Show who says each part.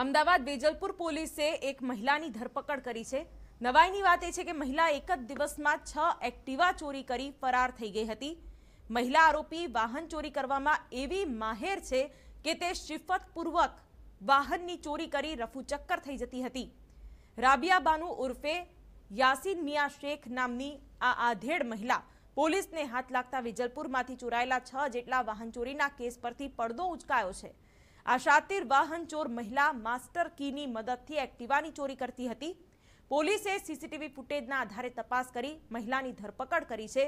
Speaker 1: અમદાવાદ વેજલપુર પોલીસે એક મહિલાની ધરપકડ કરી છે નવાઈની વાત એ છે કે મહિલા એક જ દિવસમાં છ એક્ટિવા ચોરી કરી ફરાર થઈ ગઈ હતી મહિલા આરોપી વાહન ચોરી કરવામાં એવી માહેર છે કે તે શિફતપૂર્વક વાહનની ચોરી કરી રફુચક્કર થઈ જતી હતી રાબિયા બાનુ ઉર્ફે યાસીન મિયા શેખ નામની આ આધેડ મહિલા પોલીસને હાથ લાગતા વેજલપુરમાંથી ચોરાયેલા છ જેટલા વાહન ચોરીના કેસ પરથી પડદો ઉચકાયો છે આ શાતિર વાહન ચોર મહિલા માસ્ટર કીની મદદથી એક્ટિવાની ચોરી કરતી હતી પોલીસે સીસીટીવી ફૂટેજના આધારે તપાસ કરી મહિલાની ધરપકડ કરી છે